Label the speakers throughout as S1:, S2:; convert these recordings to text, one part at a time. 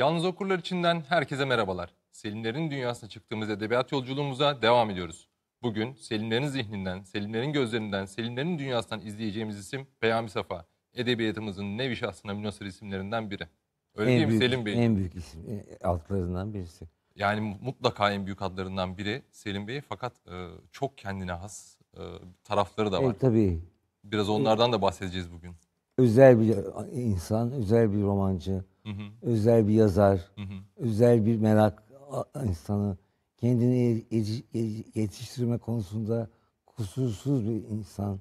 S1: Yalnız okurlar içinden herkese merhabalar. Selimlerin dünyasına çıktığımız edebiyat yolculuğumuza devam ediyoruz. Bugün Selimlerin zihninden, Selimlerin gözlerinden, Selimlerin dünyasından izleyeceğimiz isim Peyami Safa. Edebiyatımızın nevi şahsına münasır isimlerinden biri. Öyle en değil mi büyük, Selim Bey? En büyük
S2: isim, altlarından birisi.
S1: Yani mutlaka en büyük adlarından biri Selim Bey fakat e, çok kendine has e, tarafları da e, var. E, tabii. Biraz onlardan da bahsedeceğiz
S2: bugün. Özel bir insan, özel bir romancı Hı Özel bir yazar, hı hı. özel bir merak insanı, kendini e, e, yetiştirme konusunda kusursuz bir insan.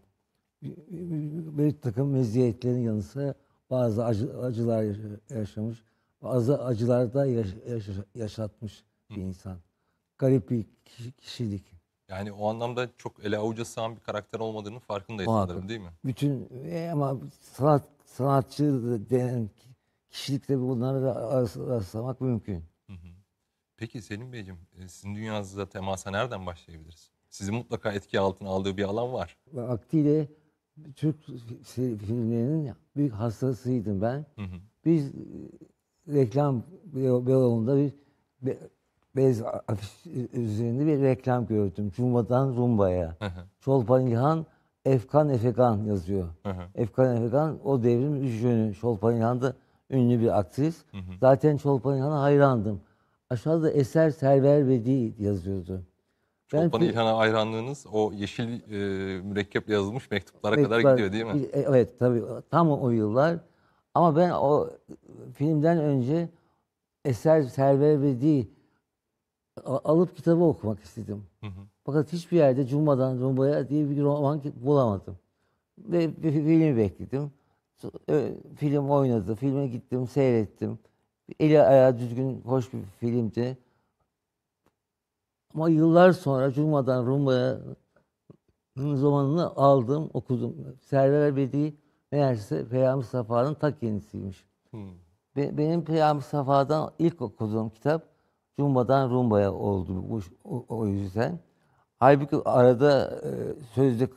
S2: Bir takım meziyetlerin yanı sıra bazı acı, acılar yaşamış, bazı acılar da yaş, yaş, yaşatmış bir Hı. insan. Garip bir kişi, kişilik.
S1: Yani o anlamda çok ele avuca sığan bir karakter olmadığının farkındayız sanırım değil mi?
S2: Bütün e, ama sanat sanatçı denen kişilikte bunları da rastlamak mümkün.
S1: Peki Selim Beyciğim, e, sizin dünyanızda temasa nereden başlayabiliriz? Sizi mutlaka etki altına aldığı bir alan var.
S2: Vaktiyle Türk filmlerinin büyük hastasıydım ben. Hı hı. Biz e, reklam bloğunda bir bez afiş üzerinde bir reklam gördüm. Cumba'dan Rumba'ya. Çolpan İlhan Efkan Efekan yazıyor. Hı hı. Efkan Efekan o devrim üç yönü. Şolpan İlhan da ünlü bir aktris. Hı hı. Zaten Çolpan İlhan'a hayrandım. Aşağıda Eser Server Vedi yazıyordu. Ben Çolpan İlhan'a
S1: hayranlığınız o yeşil e, mürekkeple yazılmış mektuplara mektuplar, kadar gidiyor değil mi? E, e, evet
S2: tabii tam o yıllar. Ama ben o filmden önce Eser Server Vedi alıp kitabı okumak istedim. Hı hı. Fakat hiçbir yerde Cuma'dan Cuma'ya diye bir roman bulamadım. Ve bir filmi bekledim. E, film oynadı. Filme gittim, seyrettim. Eli ayağı düzgün, hoş bir filmdi. Ama yıllar sonra Cuma'dan Rumba'ya zamanını aldım, okudum. Server Bedi meğerse Peyami Safa'nın ta kendisiymiş. Hmm. Be- benim Peyami Safa'dan ilk okuduğum kitap Cumadan Rumba'ya oldu bu, o, o yüzden. Halbuki arada e, sözlük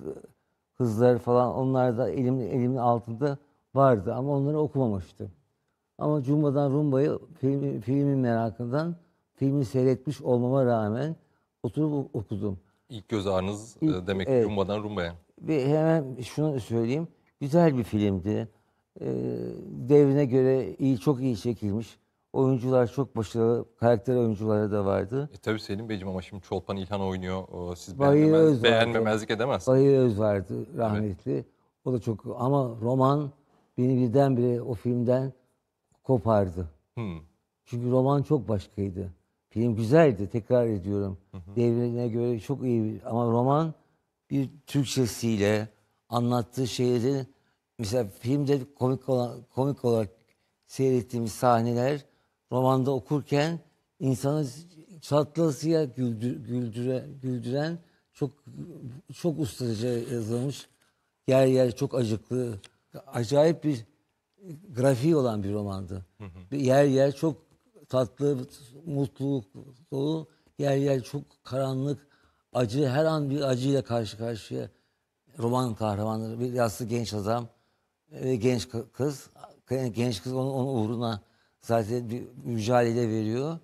S2: kızlar falan onlar da elimin, elimin altında vardı ama onları okumamıştım. Ama Cumba'dan Rumba'yı filmi filmin merakından filmi seyretmiş olmama rağmen oturup okudum.
S1: İlk göz ağrınız e, İlk, demek evet. Cumba'dan Rumba'ya.
S2: Ve hemen şunu söyleyeyim. Güzel bir filmdi. Ee, devrine göre iyi çok iyi çekilmiş. Oyuncular çok başarılı, karakter oyuncuları da vardı. E
S1: tabii Selim Beyciğim ama şimdi Çolpan İlhan oynuyor.
S2: Siz beğenmez, beğenmemezlik edemezsiniz. Bayır Öz vardı rahmetli. Evet. O da çok ama roman beni birdenbire o filmden kopardı. Hmm. Çünkü roman çok başkaydı. Film güzeldi tekrar ediyorum. Hı Devrine göre çok iyi bir ama roman bir Türkçesiyle anlattığı şeyleri mesela filmde komik olan komik olarak seyrettiğimiz sahneler romanda okurken insanı çatlasıya güldür, güldüre, güldüren çok çok ustaca yazılmış yer yer çok acıklı acayip bir e, grafiği olan bir romandı. Hı hı. Yer yer çok tatlı, mutluluk dolu, yer yer çok karanlık, acı, her an bir acıyla karşı karşıya roman kahramanı, bir yaslı genç adam ve genç kız. Genç kız onun, onun uğruna zaten bir mücadele veriyor.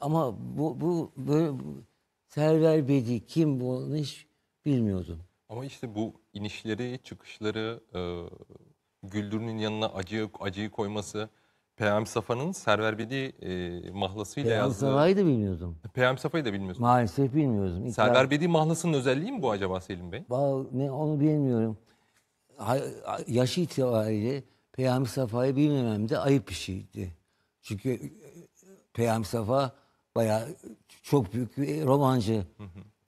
S2: Ama bu, bu böyle Server Bedi kim bu hiç bilmiyordum.
S1: Ama işte bu inişleri, çıkışları, e, Güldür'ün yanına acıyı, acıyı koyması, Peyami Safa'nın Server Bedi e, mahlasıyla Peyami yazdığı... Safa'yı
S2: da bilmiyordum.
S1: Peyami Safa'yı da bilmiyorsun.
S2: Maalesef bilmiyordum. İkrar... Server
S1: Bedi mahlasının özelliği mi bu acaba Selim Bey?
S2: Ne, onu bilmiyorum. Yaşı itibariyle Peyami Safa'yı bilmemem de ayıp bir şeydi. Çünkü e, Peyami Safa bayağı çok büyük bir romancı.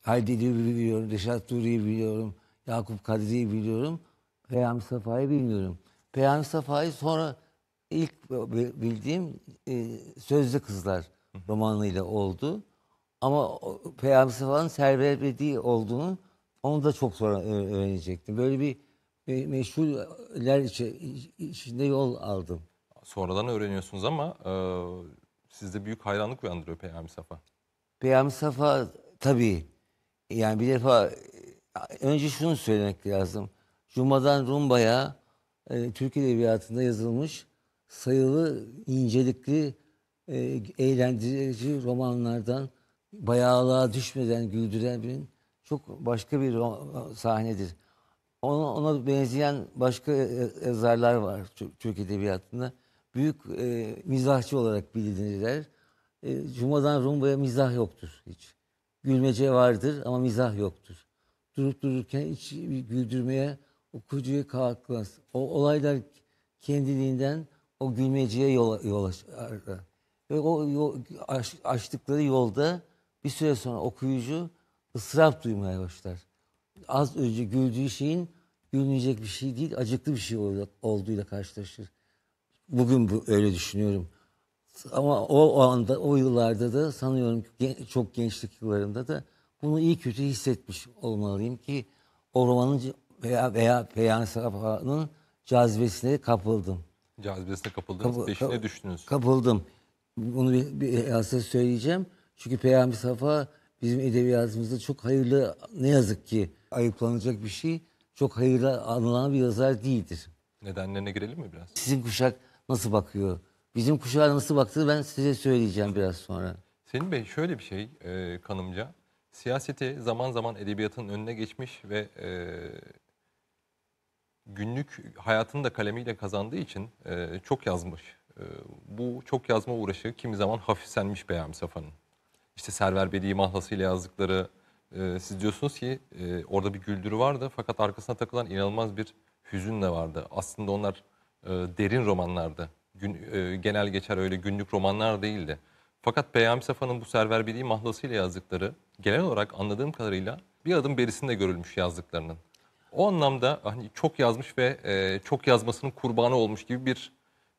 S2: Haydi biliyorum, Reşat Duri'yi biliyorum. Yakup Kadri'yi biliyorum. Peyami Safa'yı bilmiyorum. Peyami Safa'yı sonra ilk bildiğim e, Sözlü Kızlar romanıyla oldu. Ama Peyami Safa'nın serverlediği olduğunu onu da çok sonra öğrenecektim. Böyle bir meşhurler içinde yol aldım.
S1: Sonradan öğreniyorsunuz ama e, sizde büyük hayranlık uyandırıyor Peyami Safa.
S2: Peyami Safa tabii. Yani bir defa önce şunu söylemek lazım. Cuma'dan Rumba'ya e, Türk Edebiyatı'nda yazılmış sayılı, incelikli, e, eğlendirici romanlardan bayağılığa düşmeden güldüren birinin çok başka bir sahnedir. Ona, ona benzeyen başka e, yazarlar var Türk Edebiyatı'nda. Büyük e, mizahçı olarak bilinirler. E, Cuma'dan Rumba'ya mizah yoktur hiç. Gülmece vardır ama mizah yoktur durup dururken hiç güldürmeye okuyucuya kalkmaz. O olaylar kendiliğinden o gülmeciye yol, yol açar. Ve o yol, aş, açtıkları yolda bir süre sonra okuyucu ısraf duymaya başlar. Az önce güldüğü şeyin gülmeyecek bir şey değil, acıklı bir şey olduğuyla karşılaşır. Bugün bu, öyle düşünüyorum. Ama o, o anda, o yıllarda da sanıyorum ki gen, çok gençlik yıllarında da bunu iyi kötü hissetmiş olmalıyım ki o romanın veya veya Peyami Safa'nın cazibesine kapıldım.
S3: Cazibesine kapıldınız, Kapı- peşine kap- düştünüz.
S2: Kapıldım. Bunu bir, bir söyleyeceğim. Çünkü Peyami Safa bizim edebiyatımızda çok hayırlı ne yazık ki ayıplanacak bir şey. Çok hayırlı anılan bir yazar değildir.
S1: Nedenlerine girelim mi biraz?
S2: Sizin kuşak nasıl bakıyor? Bizim kuşağa nasıl baktığını ben size söyleyeceğim biraz sonra.
S1: Senin Bey şöyle bir şey e, kanımca siyaseti zaman zaman edebiyatın önüne geçmiş ve e, günlük hayatını da kalemiyle kazandığı için e, çok yazmış. E, bu çok yazma uğraşı kimi zaman hafifsenmiş Beyami Safa'nın. İşte Server Bedi mahlasıyla yazdıkları, e, siz diyorsunuz ki e, orada bir güldürü vardı fakat arkasına takılan inanılmaz bir hüzün de vardı. Aslında onlar e, derin romanlardı. Gün, e, genel geçer öyle günlük romanlar değildi. Fakat Peyami Safa'nın bu server serverbili mahlasıyla yazdıkları genel olarak anladığım kadarıyla bir adım berisinde görülmüş yazdıklarının. O anlamda hani çok yazmış ve e, çok yazmasının kurbanı olmuş gibi bir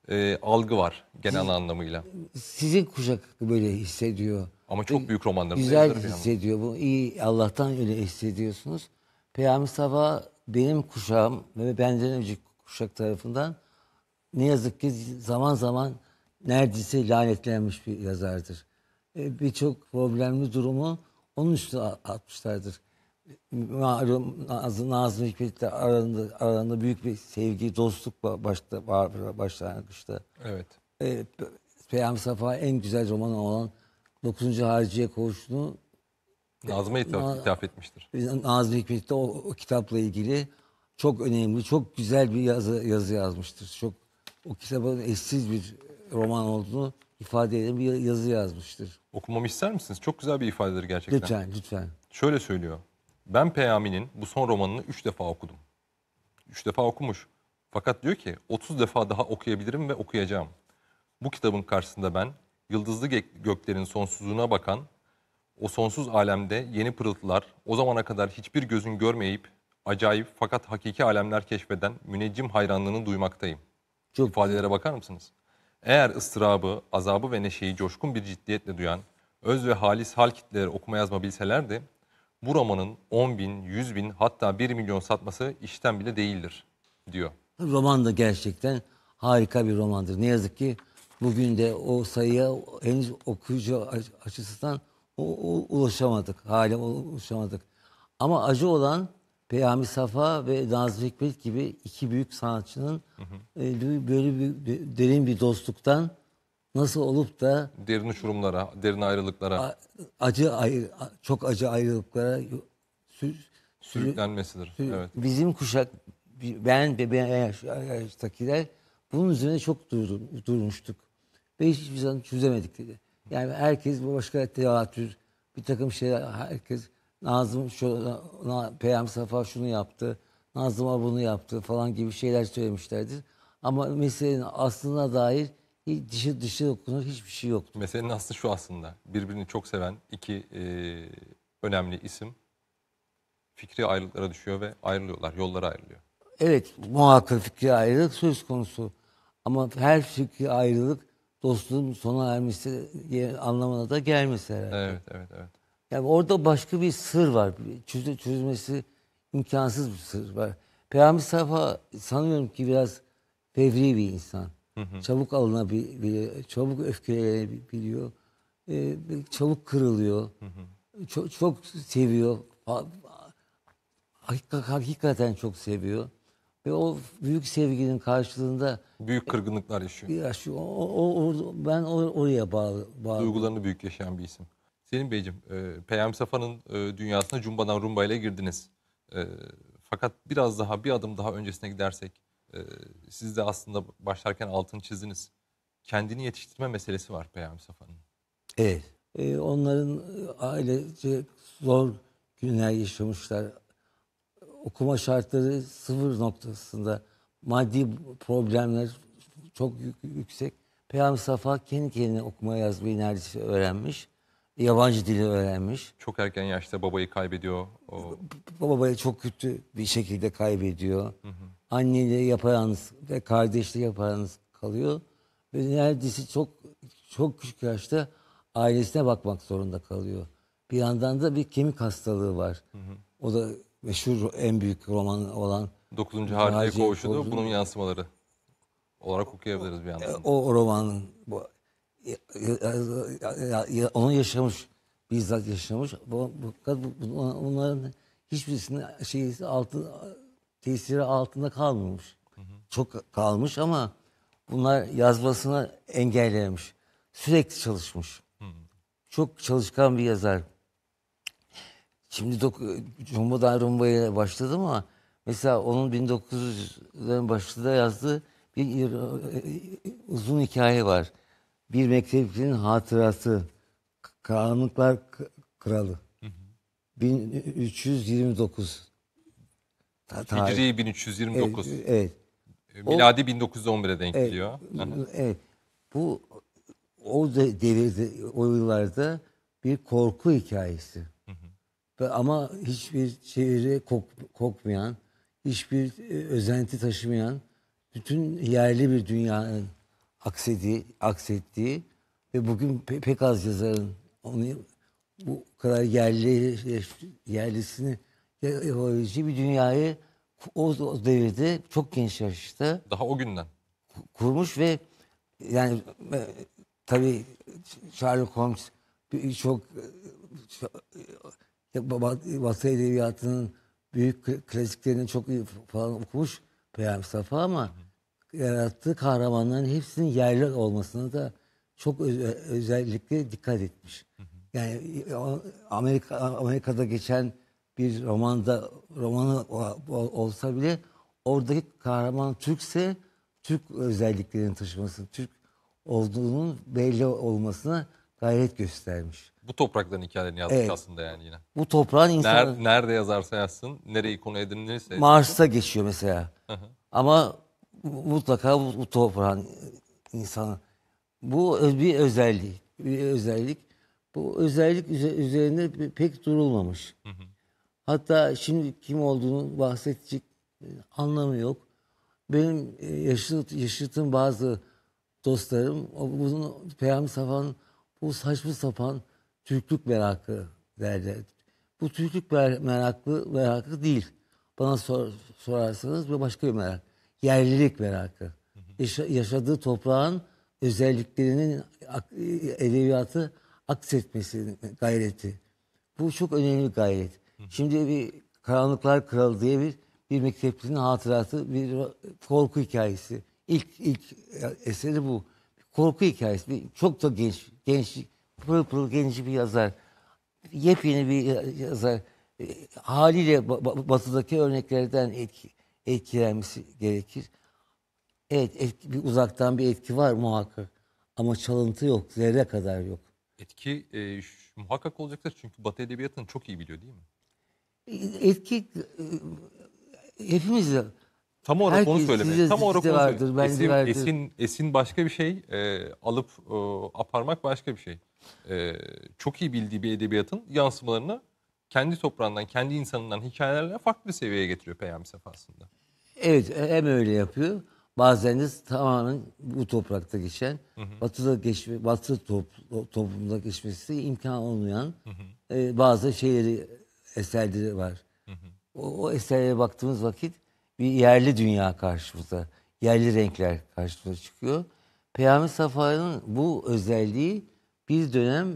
S1: e, algı var genel Siz, anlamıyla.
S2: Sizin kuşak böyle hissediyor. Ama çok büyük romanlarınız Güzel hissediyor. Bu İyi Allah'tan öyle hissediyorsunuz. Peyami Safa benim kuşağım ve benden önceki kuşak tarafından ne yazık ki zaman zaman neredeyse lanetlenmiş bir yazardır. E, Birçok problemli durumu onun üstüne atmışlardır. Malum Nazım, Nazım Hikmet'le arasında, arasında büyük bir sevgi, dostluk başta, başlangıçta. Evet. E, Peyami Safa en güzel romanı olan 9. Harciye Koğuşu'nu Nazım'a ithaf, ithaf etmiştir. E, Nazım Hikmet de o, o kitapla ilgili çok önemli, çok güzel bir yazı, yazı yazmıştır. Çok o kitabın eşsiz bir roman olduğunu ifade eden bir yazı yazmıştır.
S1: Okumamı ister misiniz? Çok güzel bir ifadedir gerçekten. Lütfen, lütfen. Şöyle söylüyor. Ben Peyami'nin bu son romanını üç defa okudum. Üç defa okumuş. Fakat diyor ki 30 defa daha okuyabilirim ve okuyacağım. Bu kitabın karşısında ben yıldızlı göklerin sonsuzluğuna bakan o sonsuz alemde yeni pırıltılar, o zamana kadar hiçbir gözün görmeyip acayip fakat hakiki alemler keşfeden müneccim hayranlığını duymaktayım. Çok İfadelere bakar mısınız? Eğer ıstırabı, azabı ve neşeyi coşkun bir ciddiyetle duyan öz ve halis hal kitleleri okuma yazma bilselerdi, bu romanın 10 bin, 100 bin hatta 1 milyon satması işten bile değildir diyor.
S2: Roman da gerçekten harika bir romandır. Ne yazık ki bugün de o sayıya henüz okuyucu açısından ulaşamadık. Hala ulaşamadık. Ama acı olan Peyami Safa ve Nazım Hikmet gibi iki büyük sanatçının hı e, hı. böyle bir, derin bir dostluktan nasıl olup da
S1: derin uçurumlara, derin ayrılıklara,
S2: acı çok acı ayrılıklara sürüklenmesidir. Sür, evet. Bizim kuşak ben ve ben yaş, yaştakiler bunun üzerine çok durdum, durmuştuk. Ve hiçbir zaman çözemedik dedi. Yani herkes bu başka teatür, bir takım şeyler herkes Nazım şu, Peyam Safa şunu yaptı, Nazım bunu yaptı falan gibi şeyler söylemişlerdir. Ama meselenin aslına dair hiç dışı dışı dokunur hiçbir şey yoktu.
S1: Meselenin aslı şu aslında. Birbirini çok seven iki e, önemli isim fikri ayrılıklara düşüyor ve ayrılıyorlar. yollara ayrılıyor.
S2: Evet muhakkak fikri ayrılık söz konusu. Ama her fikri ayrılık dostluğun sona ermesi anlamına da gelmesi herhalde. Evet, evet, evet. Yani orada başka bir sır var. Çöz, çözmesi imkansız bir sır var. Peyami Safa sanıyorum ki biraz fevri bir insan. Hı hı. Çabuk alınabiliyor, çabuk öfkelenebiliyor, e, çabuk kırılıyor, hı hı. Çok, çok seviyor. Hakik hakikaten çok seviyor. Ve o büyük sevginin karşılığında büyük kırgınlıklar yaşıyor. Yaşıyor. O, o, o ben or, oraya bağlı, bağlı.
S1: Duygularını büyük yaşayan bir isim. Selim Beyciğim, e, Peyami Safa'nın e, dünyasına Cumba'dan Rumba ile girdiniz. E, fakat biraz daha, bir adım daha öncesine gidersek, e, siz de aslında başlarken altını çizdiniz. Kendini yetiştirme meselesi var Peyami Safa'nın.
S2: Evet. E, onların e, ailece zor günler yaşamışlar. Okuma şartları sıfır noktasında. Maddi problemler çok yüksek. Peyami Safa kendi kendine okuma yazmayı neredeyse öğrenmiş. Yabancı dili öğrenmiş.
S1: Çok erken yaşta babayı kaybediyor.
S2: O... Babayı çok kötü bir şekilde kaybediyor. Hı hı. Anneyle yapayalnız ve kardeşle yapayalnız kalıyor. Ve neredeyse çok çok küçük yaşta ailesine bakmak zorunda kalıyor. Bir yandan da bir kemik hastalığı var. Hı hı. O da meşhur en büyük roman olan... Dokuzuncu Harbiye Koğuşu bunun
S1: yansımaları olarak okuyabiliriz bir yandan. O, e, o romanın
S2: bu ya, ya, onu yaşamış. Bizzat yaşamış. Bu, bu, bu, bunların hiçbirisinin şeyi altı tesiri altında kalmamış. Hı hı. Çok kalmış ama bunlar yazmasına engellemiş. Sürekli çalışmış. Hı hı. Çok çalışkan bir yazar. Şimdi Cumhurbaşkanı Rumba'ya başladı ama mesela onun 1900'lerin başında yazdığı bir e, e, uzun hikaye var bir mektepçinin hatırası. Karanlıklar Kralı. Hı hı. 1329. Ta Hicri 1329. E, evet.
S1: evet. Miladi 1911'e denk evet, geliyor.
S2: Evet. Bu o devirde, o yıllarda bir korku hikayesi. Hı hı. Ama hiçbir çeviri kok, kokmayan, hiçbir e, özenti taşımayan, bütün yerli bir dünyanın aksedi, aksettiği ve bugün pe pek az yazarın onu bu kadar yerli yerlisini yapabileceği bir dünyayı o, o devirde çok genç yaşta daha o günden kurmuş ve yani e, tabi Sherlock Holmes e, çok e, Batı edebiyatının büyük klasiklerini çok iyi falan okumuş Peyami Safa ama yarattığı kahramanların hepsinin yerli olmasına da çok öz özellikle dikkat etmiş. Yani e, Amerika Amerika'da geçen bir romanda romanı olsa bile oradaki kahraman Türkse Türk özelliklerini taşıması, Türk olduğunun belli olmasına gayret göstermiş.
S3: Bu toprakların hikayelerini yazmış evet. aslında yani yine. Bu
S2: toprağın insanı... Nerede,
S1: nerede yazarsa yazsın, nereyi konu edinirse... Mars'ta geçiyor mesela. Hı hı.
S2: Ama mutlaka bu, bu toprağın insanı. Bu bir özellik. Bir özellik. Bu özellik üzerinde pek durulmamış. Hı hı. Hatta şimdi kim olduğunu bahsedecek e, anlamı yok. Benim e, yaşıt, yaşıtım bazı dostlarım bunun Peyami Safa'nın bu saçma sapan Türklük merakı derler. Bu Türklük meraklı merakı değil. Bana sor, sorarsanız bu başka bir merak yerlilik merakı. yaşadığı toprağın özelliklerinin edebiyatı aksetmesi gayreti. Bu çok önemli bir gayret. Şimdi bir Karanlıklar Kralı diye bir bir mekteplinin hatıratı, bir korku hikayesi. İlk ilk e, eseri bu. Korku hikayesi. Bir, çok da genç, genç, pırıl pırıl genç bir yazar. Yepyeni bir yazar. E, haliyle batıdaki örneklerden etki, etkilenmesi gerekir. Evet etki, bir uzaktan bir etki var muhakkak ama çalıntı yok zerre kadar yok.
S1: Etki e, muhakkak olacaktır çünkü Batı Edebiyatı'nı çok iyi biliyor değil mi?
S2: E, etki e, hepimiz de Tam olarak onu söylemek. Tam olarak onu vardır, esin, esin,
S1: esin başka bir şey, e, alıp e, aparmak başka bir şey. E, çok iyi bildiği bir edebiyatın yansımalarını kendi toprağından, kendi insanından hikayelerle farklı seviyeye getiriyor Peyami sefasında.
S2: Evet e, hem öyle yapıyor. Bazen de tamamen bu toprakta geçen, hı hı. batıda geçme, batı top, toplumda geçmesi imkan olmayan hı hı. E, bazı şeyleri, eserleri var. Hı hı. O, o eserlere baktığımız vakit bir yerli dünya karşımıza, yerli renkler karşımıza çıkıyor. Peyami Safa'nın bu özelliği bir dönem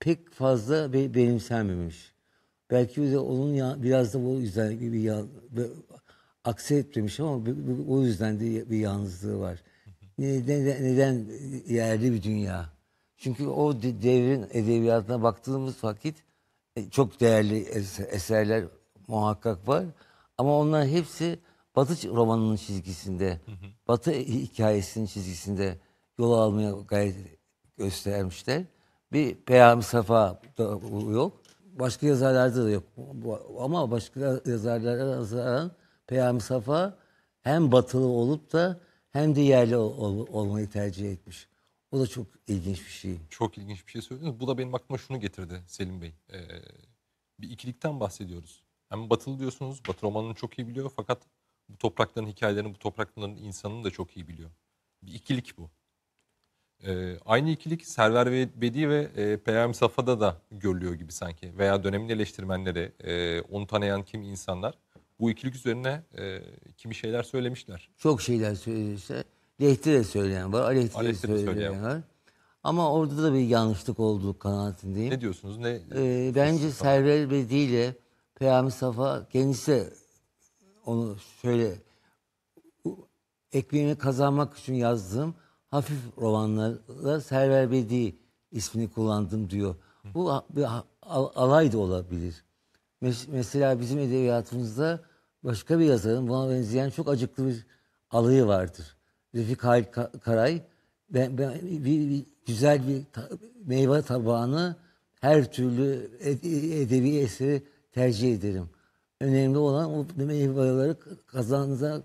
S2: pek fazla benimsenmemiş. Belki de onun ya, biraz da o yüzden bir ya, akse etmemiş ama bir, bir, o yüzden de bir yalnızlığı var. Neden, neden yerli bir dünya? Çünkü o devrin edebiyatına baktığımız vakit e, çok değerli eserler muhakkak var. Ama onlar hepsi Batı romanının çizgisinde, Batı hikayesinin çizgisinde yol almaya gayet göstermişler. Bir Peyami Safa da yok başka yazarlarda da yok. Ama başka yazarlara nazaran Peyami Safa hem batılı olup da hem de yerli ol, olmayı tercih etmiş. O da çok ilginç bir şey.
S1: Çok ilginç bir şey söylediniz. Bu da benim aklıma şunu getirdi Selim Bey. Ee, bir ikilikten bahsediyoruz. Hem batılı diyorsunuz, batı romanını çok iyi biliyor fakat bu toprakların hikayelerini, bu toprakların insanını da çok iyi biliyor. Bir ikilik bu. Ee, aynı ikilik Server Bedi ve e, PM Safa'da da görülüyor gibi sanki. Veya dönemin eleştirmenleri, e, onu tanıyan kim insanlar bu ikilik üzerine e, kimi şeyler söylemişler.
S2: Çok şeyler söylemişler. Lehti de söyleyen var, Aleyhti de söyleyen, söyleyen var. Ama orada da bir yanlışlık olduğu kanaatindeyim. Ne diyorsunuz? Ne? Ee, bence Server Bedi ile Peyami Safa kendisi onu şöyle ekmeğini kazanmak için yazdığım hafif romanlara Server Bedi ismini kullandım diyor. Bu bir alay da olabilir. mesela bizim edebiyatımızda başka bir yazarın buna benzeyen çok acıklı bir alayı vardır. Refik Halit Karay ben, ben, bir, bir güzel bir ta, meyve tabağını her türlü edebi eseri tercih ederim. Önemli olan o meyveleri kazanacak,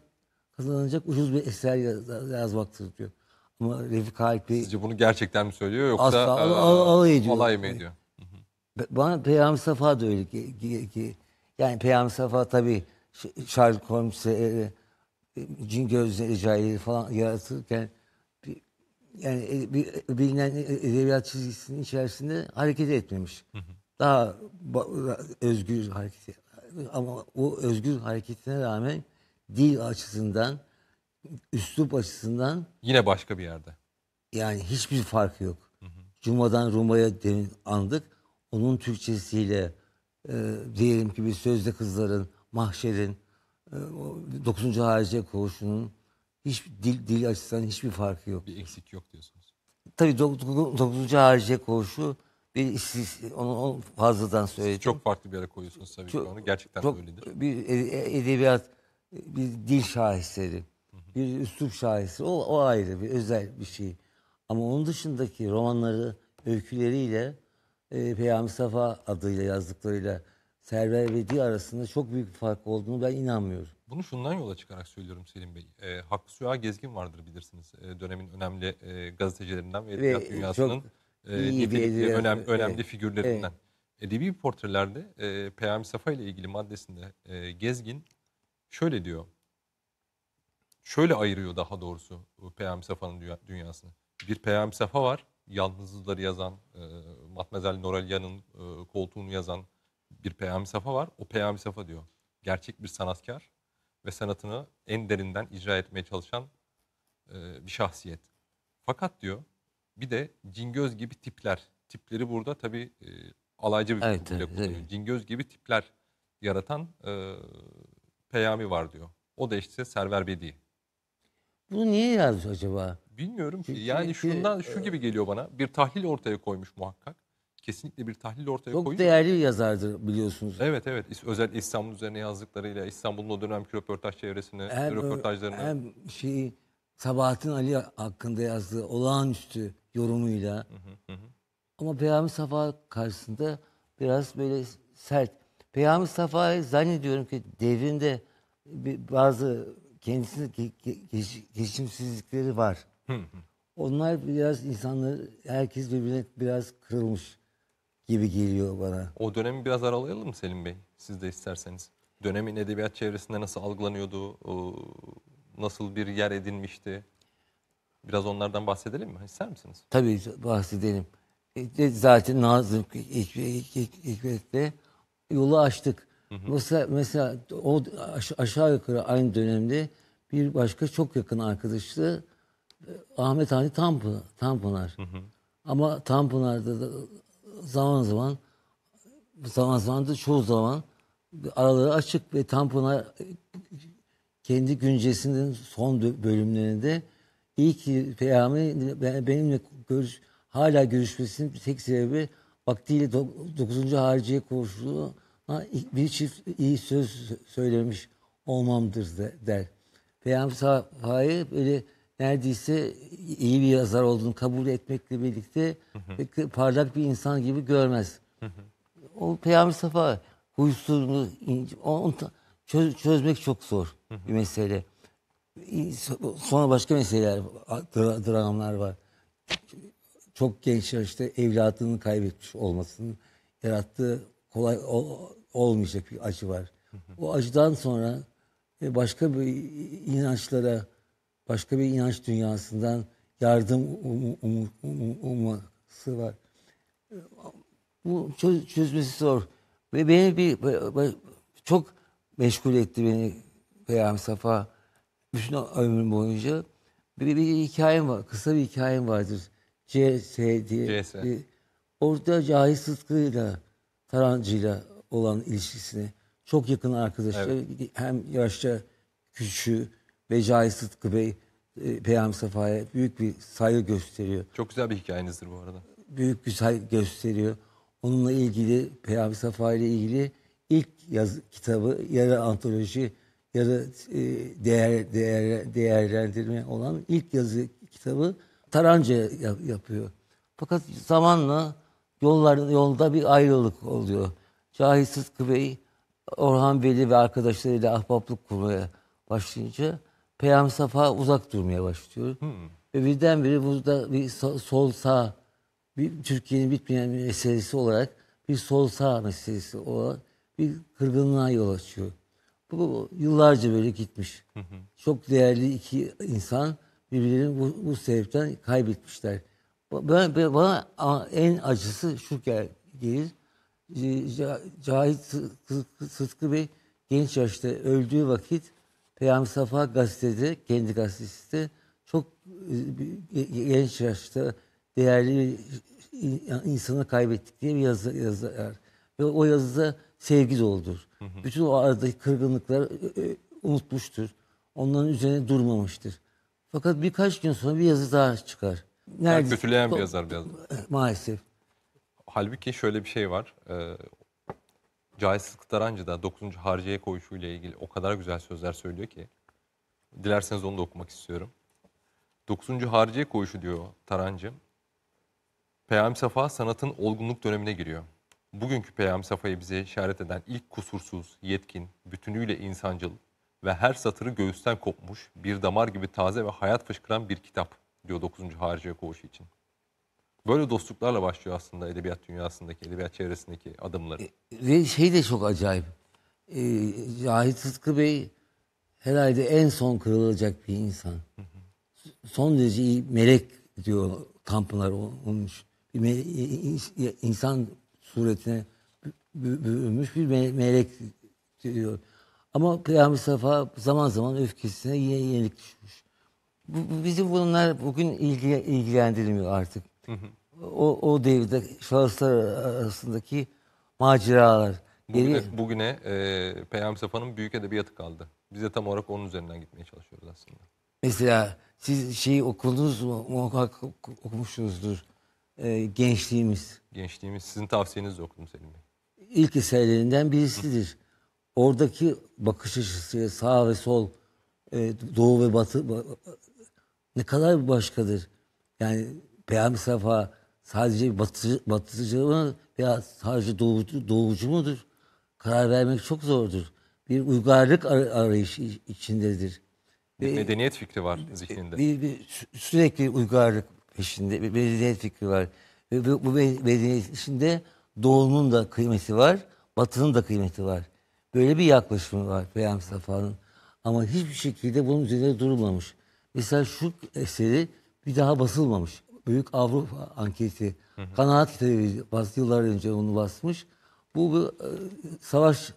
S2: kazanacak ucuz bir eser yaz, yazmaktır diyor. Refik Alp'i... Sizce bunu gerçekten mi söylüyor yoksa asla, al, al, alay ediyor. Alay mı ediyor? Bana Peyami Safa da öyle ki, ki, ki yani Peyami Safa tabii Charles Holmes'e e, e, cin gözleri cahili falan yaratırken bir, yani e, bir, bilinen edebiyat çizgisinin içerisinde hareket etmemiş. Hı hı. Daha özgür hareket ama o özgür hareketine rağmen dil açısından üslup açısından
S1: yine başka bir yerde.
S2: Yani hiçbir fark yok. Hı hı. Cuma'dan Ruma'ya demin andık. Onun Türkçesiyle e, diyelim ki bir sözde kızların, mahşerin, e, 9. harice koğuşunun hiç dil, dil açısından hiçbir farkı yok. Bir eksik yok diyorsunuz. Tabii 9. harice koğuşu bir siz onu, onu fazladan söyledim.
S1: Siz çok farklı bir yere koyuyorsunuz tabii çok, ki onu.
S2: Gerçekten çok, öyledir. Bir edebiyat, bir dil şahisleri bir üslup şahesi. O, o ayrı bir özel bir şey. Ama onun dışındaki romanları, öyküleriyle e, Peyami Safa adıyla yazdıklarıyla Server Vedi arasında çok büyük bir fark olduğunu ben inanmıyorum.
S1: Bunu şundan yola çıkarak söylüyorum Selim Bey. E, Hakkı Suya Gezgin vardır bilirsiniz. E, dönemin önemli e, gazetecilerinden ve edebiyat dünyasının e, e, edebiyat, önem, önemli evet. figürlerinden. Evet. Edebi portrelerde e, Peyami Safa ile ilgili maddesinde e, Gezgin şöyle diyor şöyle ayırıyor daha doğrusu Peyami Safa'nın dünya, dünyasını. Bir Peyami Safa var. Yalnızlıkları yazan, e, Matmazel Noralya'nın e, koltuğunu yazan bir Peyami Safa var. O Peyami Safa diyor. Gerçek bir sanatkar ve sanatını en derinden icra etmeye çalışan e, bir şahsiyet. Fakat diyor bir de Cingöz gibi tipler. Tipleri burada tabii e, alaycı bir evet, evet, evet. Cingöz gibi tipler yaratan e, Peyami var diyor. O da işte Server Bedi.
S2: Bunu niye yazdı acaba? Bilmiyorum ki. Yani şundan şu e,
S1: gibi geliyor bana. Bir tahlil ortaya koymuş muhakkak. Kesinlikle bir tahlil ortaya koymuş. Çok koymuş.
S2: değerli bir yazardır biliyorsunuz.
S1: Evet evet. Özel İstanbul üzerine yazdıklarıyla İstanbul'un o dönemki röportaj çevresini, Hem, e, röportajlarını.
S2: hem şey Sabahattin Ali hakkında yazdığı olağanüstü yorumuyla ama Peyami Safa karşısında biraz böyle sert. Peyami Safa'yı zannediyorum ki devrinde bazı kendisinde ge, ge, geçimsizlikleri var. Onlar biraz insanları, herkes birbirine biraz kırılmış gibi geliyor bana.
S1: O dönemi biraz aralayalım mı Selim Bey? Siz de isterseniz. Dönemin edebiyat çevresinde nasıl algılanıyordu? Nasıl bir yer edinmişti? Biraz onlardan bahsedelim mi? İster misiniz?
S2: Tabii bahsedelim. E, zaten Nazım Hikmet'le yolu açtık. Mesela, mesela o aşağı yukarı aynı dönemde bir başka çok yakın arkadaşı e, Ahmet Ali hani Tanpınar. Tanpınar. Ama Tanpınar'da da zaman zaman zaman zaman da çoğu zaman araları açık ve Tanpınar e, kendi güncesinin son bölümlerinde iyi ki Peyami benimle görüş, hala görüşmesinin tek sebebi vaktiyle 9. hariciye koşulu bir çift iyi söz söylemiş olmamdır de, der. Peyami Safa'yı böyle neredeyse iyi bir yazar olduğunu kabul etmekle birlikte hı hı. parlak bir insan gibi görmez. Hı hı. O Peyami Safa huysuzluğunu onu çöz, çözmek çok zor hı hı. bir mesele. Sonra başka meseleler, dra, dramlar var. Çok genç yaşta evladını kaybetmiş olmasının yarattığı kolay o, olmayacak bir acı var. O acıdan sonra e, başka bir inançlara, başka bir inanç dünyasından yardım um, um, um, umması var. E, bu çöz, çözmesi zor. Ve beni bir çok meşgul etti beni Peyami Safa bütün ömrüm boyunca. Bir, bir hikayem var, kısa bir hikayem vardır. CS diye. CS. Bir, orada Cahit Sıtkı'yla, Tarancı'yla olan ilişkisini çok yakın arkadaşlar evet. hem yaşça küçüğü ve Cahit Sıtkı Bey e, Peyami Safa'ya büyük bir saygı gösteriyor.
S1: Çok güzel bir hikayenizdir bu arada.
S2: Büyük bir saygı gösteriyor. Onunla ilgili Peyami Safa ile ilgili ilk yaz kitabı yarı antoloji yarı e, değer, değer değerlendirme olan ilk yazı kitabı Taranca yap, yapıyor. Fakat zamanla yollar yolda bir ayrılık oluyor. Rahip Sıtkı Bey Orhan Veli ve arkadaşlarıyla ahbaplık kurmaya başlayınca Peyam Safa uzak durmaya başlıyor. Hmm. Ve birdenbire burada bir sol sağ, bir Türkiye'nin bitmeyen bir meselesi olarak bir sol sağ meselesi olarak bir kırgınlığa yol açıyor. Bu, yıllarca böyle gitmiş. Hı hı. Çok değerli iki insan birbirlerini bu, bu sebepten kaybetmişler. Ben, ben, bana en acısı şu gel, gelir. Ee, Cahit Sıtkı Bey genç yaşta öldüğü vakit Peyami Safa gazetede, kendi gazetesinde çok e, e, e, genç yaşta değerli insanı kaybettik diye bir yazı yazar. Ve o yazıda sevgi doludur. Bütün o aradaki kırgınlıklar unutmuştur. Onların üzerine durmamıştır. Fakat birkaç gün sonra bir yazı daha çıkar. Neredeyse, kötüleyen bir yazar biraz. Eh, maalesef
S1: halbuki şöyle bir şey var. E, ee, Cahit Kıtarancı da 9. Harciye ile ilgili o kadar güzel sözler söylüyor ki. Dilerseniz onu da okumak istiyorum. 9. Harciye koyuşu diyor Tarancı. Peyami Safa sanatın olgunluk dönemine giriyor. Bugünkü Peyami Safa'yı bize işaret eden ilk kusursuz, yetkin, bütünüyle insancıl ve her satırı göğüsten kopmuş, bir damar gibi taze ve hayat fışkıran bir kitap diyor 9. Harciye Koğuşu için. Böyle dostluklarla başlıyor aslında edebiyat dünyasındaki, edebiyat çevresindeki adımları.
S2: Ve şey de çok acayip. Ee, Cahit Sıtkı Bey herhalde en son kırılacak bir insan. Hı hı. Son derece iyi melek diyor Tanpınar olmuş. Bir me- insan suretine büyümüş bir me- melek diyor. Ama Peyami Safa zaman zaman öfkesine yine yenilik düşmüş. Bu, bizim bunlar bugün ilgi, ilgilendirilmiyor artık. O, o devirde şahıslar arasındaki maceralar. Geri... Bugüne,
S1: bugüne e, Peyami Safa'nın büyük edebiyatı kaldı. Biz de tam olarak onun üzerinden gitmeye çalışıyoruz aslında.
S2: Mesela siz şeyi okudunuz mu? Muhakkak okumuşsunuzdur. E, gençliğimiz.
S1: Gençliğimiz. Sizin tavsiyeniz de okudum Selim Bey.
S2: İlk eserlerinden birisidir. Oradaki bakış açısı sağ ve sol, e, doğu ve batı ne kadar başkadır. Yani Peyami Safa sadece batıcı, batıcı mı veya sadece doğucu, doğucu mudur? Karar vermek çok zordur. Bir uygarlık ar arayışı içindedir. Bir medeniyet fikri var zihninde. Bir, bir sürekli uygarlık peşinde bir medeniyet fikri var. Ve bu, bu medeniyet içinde doğunun da kıymeti var, batının da kıymeti var. Böyle bir yaklaşım var Peyami Safa'nın. Ama hiçbir şekilde bunun üzerine durulmamış. Mesela şu eseri bir daha basılmamış. Büyük Avrupa anketi. Hı hı. Kanaat kitabı bastı yıllar önce onu basmış. Bu, bu e, savaş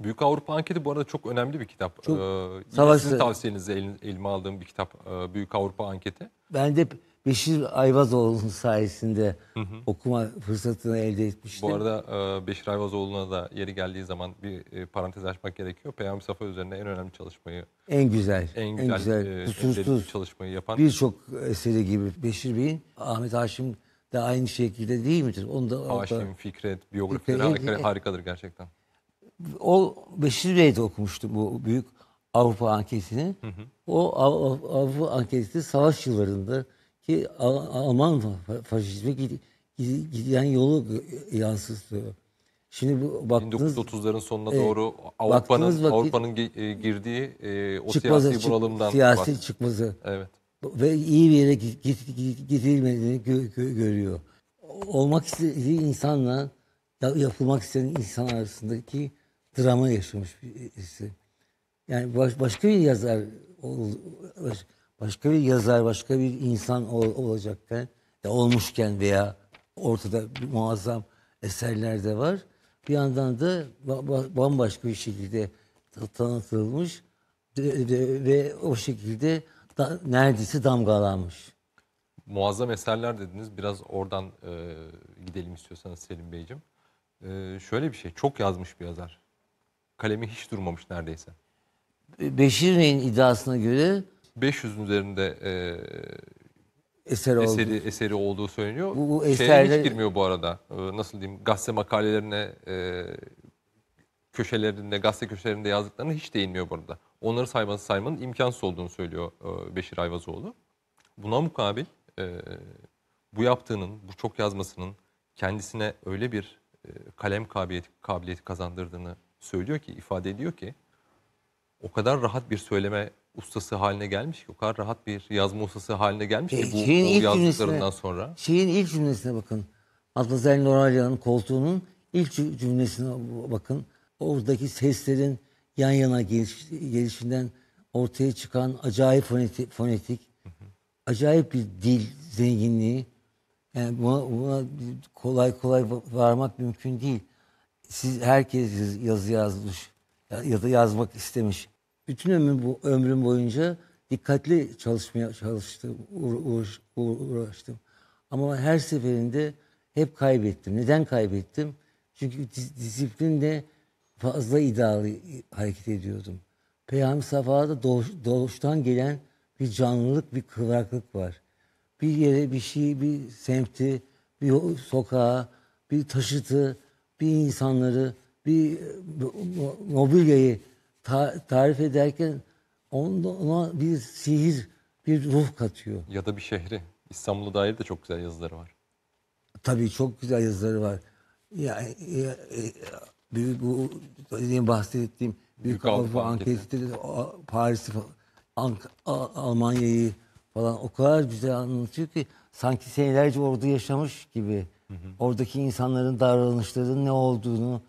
S1: Büyük Avrupa Anketi bu arada çok önemli bir kitap. Çok, ee, savaş, sizin tavsiyenizi el, elime aldığım bir kitap. E, Büyük Avrupa Anketi.
S2: Ben de Beşir Ayvazoğlu'nun sayesinde hı hı. okuma fırsatını elde etmiştim. Bu
S1: arada e, Beşir Ayvazoğlu'na da yeri geldiği zaman bir e, parantez açmak gerekiyor. Peyami Safa üzerine en önemli çalışmayı... En güzel, en güzel, en güzel e, kusursuz çalışmayı yapan... Birçok
S2: eseri gibi Beşir Bey'in Ahmet Haşim de aynı şekilde değil midir? Onu da, Haşim, Fikret, biyografileri Fikret, harikadır gerçekten. O Beşir Bey de okumuştu bu büyük Avrupa anketini. Hı hı. O Avrupa anketi savaş yıllarında ki Alman faşizmi giden yolu yansıtıyor. Şimdi bu baktınız 1930'ların sonuna doğru e, Avrupa'nın Avrupa'nın
S1: girdiği e, o çıkmazı, siyasi bunalımdan siyasi bak. çıkmazı. Evet.
S2: Ve iyi bir yere gidilmediğini gö, gö, görüyor. Olmak istediği insanla yapılmak istenen insan arasındaki drama yaşamış birisi. Yani baş, başka bir yazar ol, baş, başka bir yazar, başka bir insan ol, olacakken ya olmuşken veya ortada muazzam eserler de var. Bir yandan da bambaşka bir şekilde tanıtılmış ve o şekilde da, neredeyse damgalanmış.
S1: Muazzam eserler dediniz. Biraz oradan e, gidelim istiyorsanız Selim Beyciğim. E, şöyle bir şey, çok yazmış bir yazar. Kalemi hiç durmamış neredeyse.
S2: Beşir Bey'in iddiasına göre
S1: 500 üzerinde e, eser oldu. eseri, eseri olduğu söyleniyor. Bu, bu eserler... hiç girmiyor bu arada. E, nasıl diyeyim gazete makalelerine e, köşelerinde, gazete köşelerinde yazdıklarına hiç değinmiyor burada. Onları sayması saymanın imkansız olduğunu söylüyor e, Beşir Ayvazoğlu. Buna mukabil e, bu yaptığının, bu çok yazmasının kendisine öyle bir e, kalem kabiliyeti, kabiliyeti kazandırdığını söylüyor ki, ifade ediyor ki o kadar rahat bir söyleme ustası haline gelmiş ki o kadar rahat bir yazma ustası haline gelmiş ki bu, bu Şeyin ilk yazdıklarından sonra.
S2: Şeyin ilk cümlesine bakın. Matmazel Noralya'nın koltuğunun ilk cümlesine bakın. Oradaki seslerin yan yana geliş- gelişinden ortaya çıkan acayip foneti- fonetik, acayip bir dil zenginliği. Yani buna, buna kolay kolay varmak mümkün değil. Siz herkes yaz- yazı yazmış ya- ya da yazmak istemiş bütün ömrüm, ömrüm boyunca dikkatli çalışmaya çalıştım, uğraş, uğraştım. Ama her seferinde hep kaybettim. Neden kaybettim? Çünkü disiplinle fazla iddialı hareket ediyordum. Peyami Safa'da doğuş, doğuştan gelen bir canlılık, bir kıvraklık var. Bir yere, bir şeyi, bir semti, bir sokağa, bir taşıtı, bir insanları, bir e, mobilyayı ta, tarif ederken ona bir sihir, bir ruh katıyor.
S1: Ya da bir şehri. İstanbul'a dair de çok güzel yazıları var.
S2: Tabii çok güzel yazıları var. Yani, ya, ya, e, e, e, büyük bu bahsettiğim Büyük, Büyük Avrupa anketi, Paris'i, Ank Almanya'yı falan o kadar güzel anlatıyor ki sanki senelerce orada yaşamış gibi. Hı hı. Oradaki insanların davranışlarının ne olduğunu,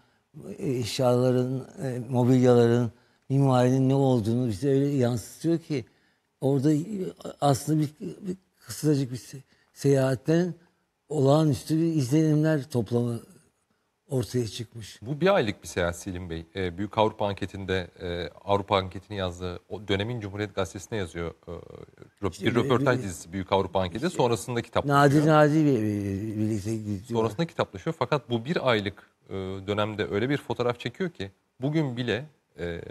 S2: eşyaların, mobilyaların, mimarinin ne olduğunu bize öyle yansıtıyor ki orada aslında bir, bir kısacık bir seyahatten olağanüstü bir izlenimler toplamı ortaya çıkmış. Bu
S1: bir aylık bir seyahat Selim Bey. E, Büyük Avrupa anketinde e, Avrupa anketini yazdığı o dönemin Cumhuriyet Gazetesi'ne yazıyor.
S2: E, işte, bir röportaj bir, dizisi
S1: Büyük Avrupa anketi işte, sonrasında kitaplaşıyor. Nadir
S2: Nadir birlikte bir, bir, bir,
S1: Sonrasında kitaplaşıyor fakat bu bir aylık e, dönemde öyle bir fotoğraf çekiyor ki bugün bile e,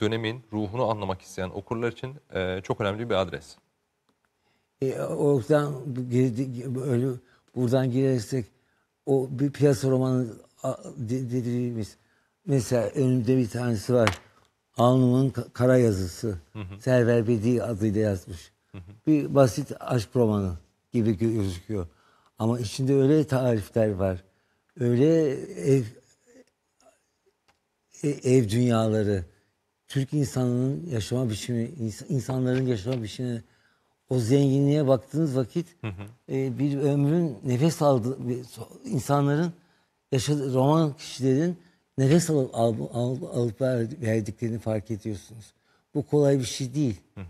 S1: dönemin ruhunu anlamak isteyen okurlar için e, çok önemli bir adres.
S2: E, oradan girdik, öyle, buradan girersek o bir piyasa romanı dediğimiz mesela önümde bir tanesi var. Alnımın kara yazısı. Hı Server Bedi adıyla yazmış. Hı hı. Bir basit aşk romanı gibi gözüküyor. Ama içinde öyle tarifler var. Öyle ev, e, ev dünyaları, Türk insanının yaşama biçimi, insanların yaşama biçimi, o zenginliğe baktığınız vakit hı hı. E, bir ömrün nefes aldığı, insanların yaşadığı, roman kişilerin nefes alıp, alıp, alıp, verdiklerini fark ediyorsunuz. Bu kolay bir şey değil. Hı hı.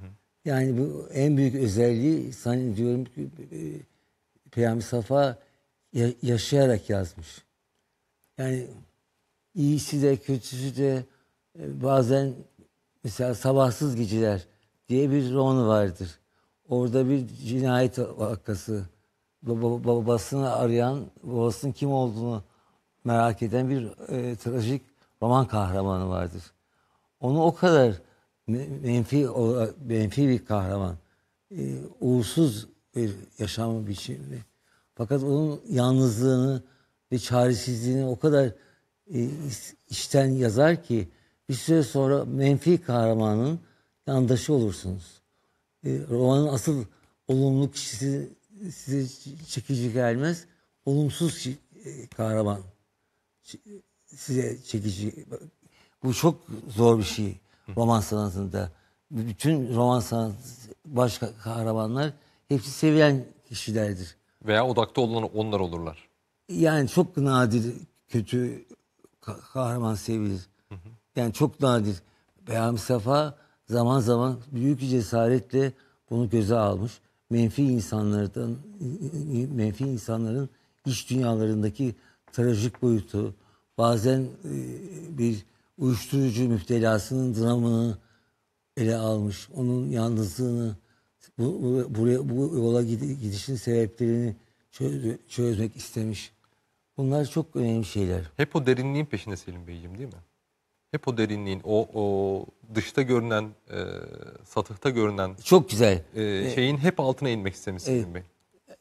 S2: Yani bu en büyük özelliği sanıyorum diyorum ki e, Peyami Safa yaşayarak yazmış. Yani iyisi de kötüsü de e, bazen mesela sabahsız geceler diye bir romanı vardır. Orada bir cinayet vakası babasını arayan, babasının kim olduğunu merak eden bir e, trajik roman kahramanı vardır. Onu o kadar menfi menfi bir kahraman, e, uğursuz bir yaşam biçimi. Fakat onun yalnızlığını ve çaresizliğini o kadar e, işten yazar ki bir süre sonra menfi kahramanın yandaşı olursunuz. E, romanın asıl olumlu kişisi size çekici gelmez. Olumsuz e, kahraman size çekici. Bu çok zor bir şey roman sanatında. Bütün roman sanatı baş kahramanlar hepsi sevilen kişilerdir.
S1: Veya odakta olan onlar olurlar.
S2: Yani çok nadir kötü kahraman sevilir. Yani çok nadir. Beyami Safa zaman zaman büyük cesaretle bunu göze almış. Menfi insanlardan menfi insanların iç dünyalarındaki trajik boyutu, bazen e, bir uyuşturucu müptelasının dramını ele almış. Onun yalnızlığını, bu, bu, buraya, bu yola gidişin sebeplerini çöz, çözmek istemiş. Bunlar çok önemli şeyler.
S1: Hep o derinliğin peşinde Selim Beyciğim değil mi? Hep o derinliğin, o, o dışta görünen, e, satıhta görünen... Çok güzel. E, şeyin hep altına inmek istemiş Selim evet, Bey.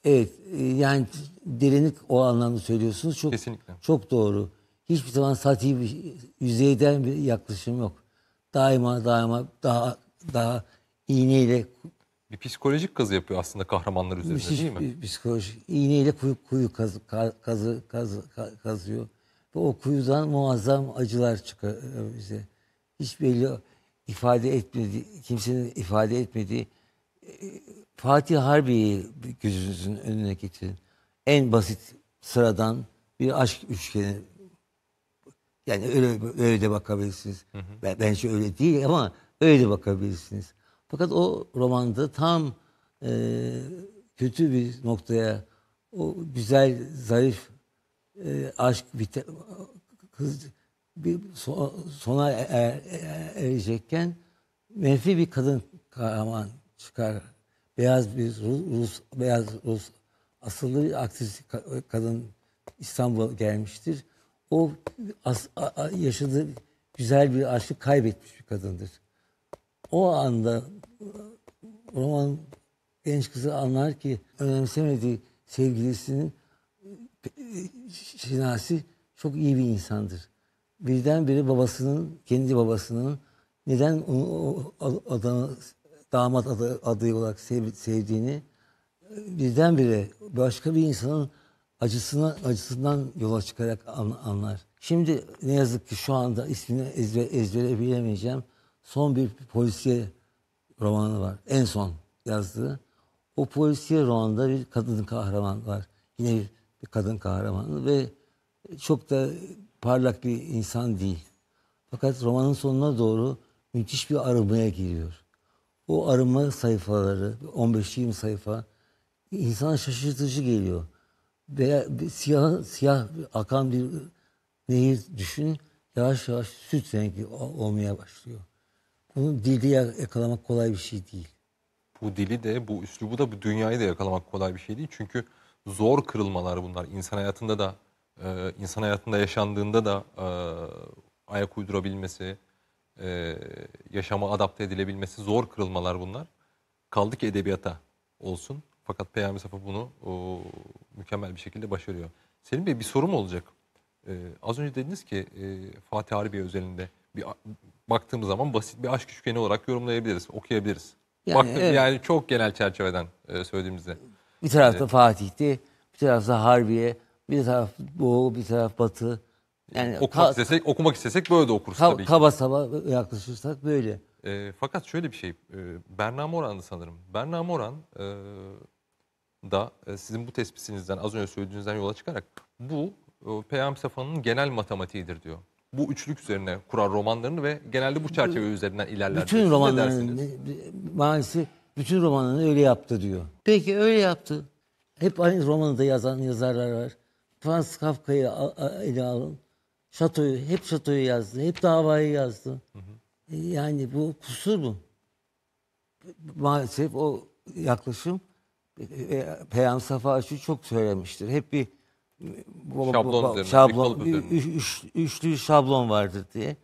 S2: Evet, e, yani derinlik o anlamda söylüyorsunuz. Çok, Kesinlikle. Çok doğru. Hiçbir zaman sati bir, yüzeyden bir yaklaşım yok. Daima daima daha daha iğneyle
S1: bir psikolojik kazı yapıyor aslında kahramanlar üzerinde Müthiş değil mi?
S2: psikolojik. İğneyle kuyu, kuyu kazı, kazı, kazı, kazıyor. Ve o kuyudan muazzam acılar çıkıyor e, bize. Hiç belli ifade etmedi, kimsenin ifade etmediği e, Fatih Harbi'yi gözünüzün önüne getirin. En basit sıradan bir aşk üçgeni yani öyle öyle de bakabilirsiniz. Hı hı. Ben, bence öyle değil ama öyle de bakabilirsiniz. Fakat o romanda tam e, kötü bir noktaya o güzel, zarif e, aşk bite, kız bir so, sona e, e, e, erecekken menfi bir kadın kahraman çıkar. Beyaz bir Rus, Rus beyaz Rus asıllı bir aktris kadın İstanbul gelmiştir. O as, a, yaşadığı güzel bir aşkı kaybetmiş bir kadındır. O anda roman genç kızı anlar ki önemsemediği sevgilisinin Şinasi çok iyi bir insandır. Birdenbire babasının, kendi babasının neden onu adamı, damat adı, adı olarak sev, sevdiğini birdenbire başka bir insanın acısına acısından yola çıkarak anlar. Şimdi ne yazık ki şu anda ismini ezber, ezbere bilemeyeceğim son bir polisiye romanı var. En son yazdığı. O polisiye romanda bir kadın kahraman var. Yine bir, bir kadın kahramanı ve çok da parlak bir insan değil. Fakat romanın sonuna doğru müthiş bir arınmaya giriyor. O arınma sayfaları, 15-20 sayfa insan şaşırtıcı geliyor. Veya bir siyah, siyah akan bir nehir düşün, yavaş yavaş süt rengi olmaya başlıyor. Bunu dilde yakalamak kolay bir şey değil.
S1: Bu dili de, bu üslubu da, bu dünyayı da yakalamak kolay bir şey değil. Çünkü zor kırılmalar bunlar. İnsan hayatında da, e, insan hayatında yaşandığında da e, ayak uydurabilmesi, e, yaşama adapte edilebilmesi zor kırılmalar bunlar. Kaldı ki edebiyata olsun. Fakat Peyami Safa bunu mükemmel bir şekilde başarıyor. Selim Bey bir sorum olacak. az önce dediniz ki Fatih Harbiye özelinde bir baktığımız zaman basit bir aşk üçgeni olarak yorumlayabiliriz, okuyabiliriz. Yani, Baktım, evet. yani çok genel çerçeveden e, söylediğimizde. Bir tarafta evet.
S2: Fatih'ti, bir tarafta Harbiye, bir taraf Doğu, bir taraf Batı. Yani okumak
S1: istesek, okumak istesek böyle de okuruz ka- tabii. Kaba
S2: saba yaklaşırsak böyle.
S1: E, fakat şöyle bir şey, e, Berna Moran'dı sanırım. Berna Moran e, da e, sizin bu tespitinizden, az önce söylediğinizden yola çıkarak bu e, Peyam Safa'nın genel matematiğidir diyor bu üçlük üzerine kurar romanlarını ve genelde bu çerçeve üzerinden ilerler. Bütün romanlarını
S2: maalesef bütün romanlarını öyle yaptı diyor. Peki öyle yaptı. Hep aynı romanı da yazan yazarlar var. Franz Kafka'yı ele alın. Şatoyu, hep şatoyu yazdı. Hep davayı yazdı. Hı hı. E, yani bu kusur mu? Maalesef o yaklaşım e, Peyam Safa çok söylemiştir. Hep bir
S3: Şablon üzerine, şablon,
S2: üç, üçlü şablon vardır diye.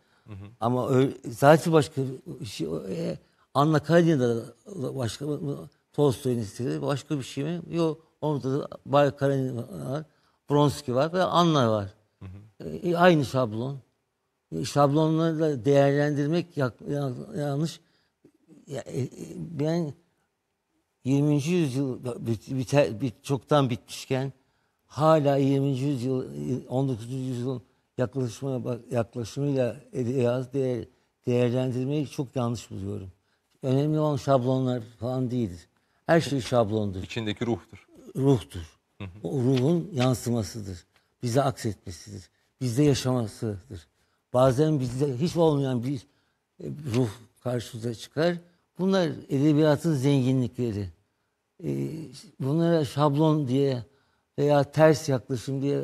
S2: Ama zaten başka bir şey, e, Anna Karenina'da da başka Tolstoy'un istediği başka bir şey mi? Yok. Orada da Bay Karenina var, Bronski var ve Anna var. E, e, aynı şablon. E, şablonları da değerlendirmek yanlış. Ya, e, ben 20. yüzyıl bit- biter- bit- çoktan bitmişken hala 20. yüzyıl 19. yüzyılın yaklaşımına yaklaşımıyla edebiyat değer, değerlendirmeyi çok yanlış buluyorum. Önemli olan şablonlar falan değildir. Her şey şablondur. İçindeki ruhtur. Ruhtur. O ruhun yansımasıdır. Bize aksetmesidir. Bizde yaşamasıdır. Bazen bizde hiç olmayan bir e, ruh karşımıza çıkar. Bunlar edebiyatın zenginlikleri. E, bunlara şablon diye veya ters yaklaşım diye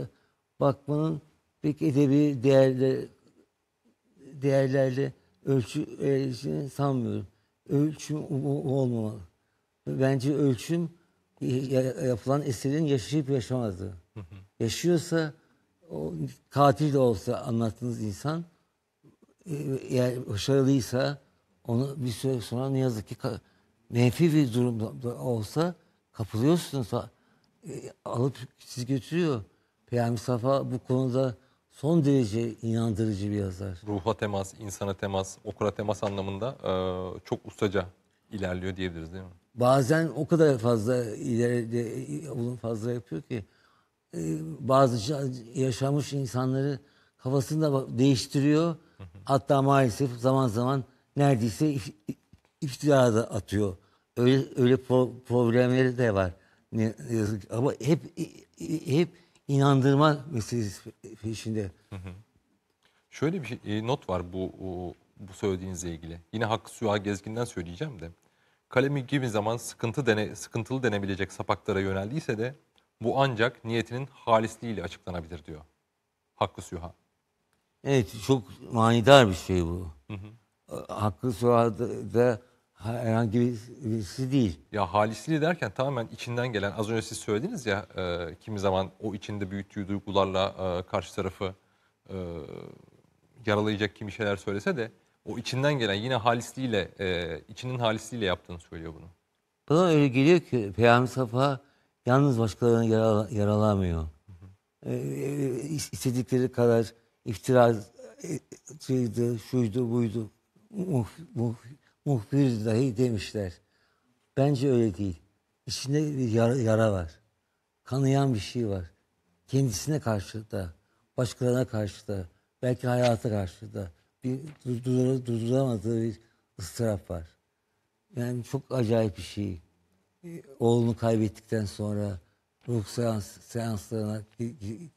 S2: bakmanın pek edebi değerle, değerlerle ölçü sanmıyorum. Ölçüm olmamalı. Bence ölçüm e, yapılan eserin yaşayıp yaşamadığı. Yaşıyorsa o katil de olsa anlattığınız insan e, eğer başarılıysa onu bir süre sonra ne yazık ki menfi bir durumda olsa kapılıyorsunuz e, alıp sizi götürüyor. Peyami Safa bu konuda son derece inandırıcı bir yazar.
S1: Ruha temas, insana temas, okura temas anlamında e, çok ustaca ilerliyor diyebiliriz değil mi?
S2: Bazen o kadar fazla ileride onun fazla yapıyor ki e, bazı yaşamış insanları kafasını da değiştiriyor. Hatta maalesef zaman zaman neredeyse iftira da atıyor. Öyle, öyle problemleri de var. Ne yazık ama hep hep inandırma meselesi peşinde. Hı hı. Şöyle bir şey,
S1: e, not var bu bu söylediğinizle ilgili. Yine Hakkı Süha Gezgin'den söyleyeceğim de. Kalemi kimi zaman sıkıntı dene, sıkıntılı denebilecek sapaklara yöneldiyse de bu ancak niyetinin halisliğiyle açıklanabilir diyor. Hakkı Süha.
S2: Evet çok manidar bir şey bu. Hı hı. Hakkı Süha'da Ha, herhangi birisi değil.
S1: Ya halisliği derken tamamen içinden gelen az önce siz söylediniz ya e, kimi zaman o içinde büyüttüğü duygularla e, karşı tarafı e, yaralayacak kimi şeyler söylese de o içinden gelen yine halisliğiyle e, içinin halisliğiyle yaptığını söylüyor bunu.
S2: Bana öyle geliyor ki Peyami Safa yalnız başkalarını yara, yaralamıyor. Hı hı. E, e istedikleri kadar iftiracıydı, e, şuydu, buydu. Muh, muh, muhbir dahi demişler. Bence öyle değil. İçinde bir yara, yara var. Kanayan bir şey var. Kendisine karşı da, başkalarına karşı da, belki hayata karşı da bir durduramadığı bir ıstırap var. Yani çok acayip bir şey. Ee, oğlunu kaybettikten sonra ruh seans, seanslarına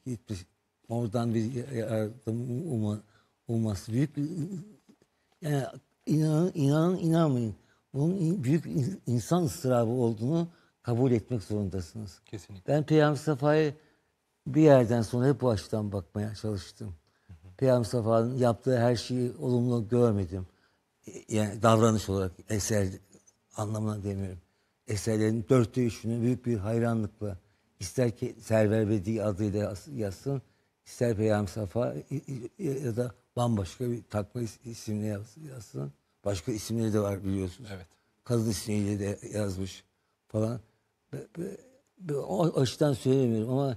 S2: gitmiş. Oradan bir yardım umması büyük bir yani inanın, inanın inanmayın. Bunun büyük insan ıstırabı olduğunu kabul etmek zorundasınız. Kesinlikle. Ben Peyami Safa'yı bir yerden sonra hep bu açıdan bakmaya çalıştım. Peyami Safa'nın yaptığı her şeyi olumlu görmedim. E, yani davranış olarak eser anlamına demiyorum. Eserlerin dörtte üçünü büyük bir hayranlıkla ister ki Server Bedi adıyla yazsın, ister Peyami Safa ya da bambaşka bir takma isimle yazsın. Başka isimleri de var biliyorsunuz. Evet. Kadın ismiyle de yazmış falan. O açıdan söylemiyorum ama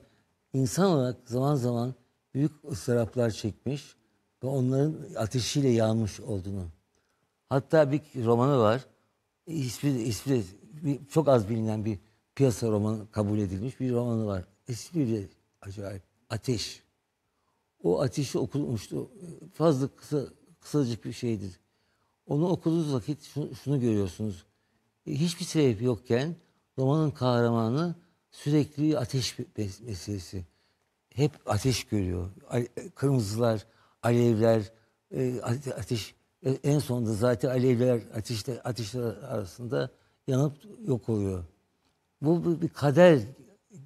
S2: insan olarak zaman zaman büyük ıstıraplar çekmiş ve onların ateşiyle yanmış olduğunu. Hatta bir romanı var. İsmi, ismi çok az bilinen bir piyasa romanı kabul edilmiş bir romanı var. İsmi de acayip. Ateş. O ateşi okunmuştu. Fazla kısa, kısacık bir şeydir. Onu okuduğunuz vakit şunu, şunu görüyorsunuz. E, hiçbir sebep yokken romanın kahramanı sürekli ateş meselesi. Hep ateş görüyor. Kırmızılar, alevler, e, ateş. E, en sonunda zaten alevler ateşle ateşler arasında yanıp yok oluyor. Bu bir kader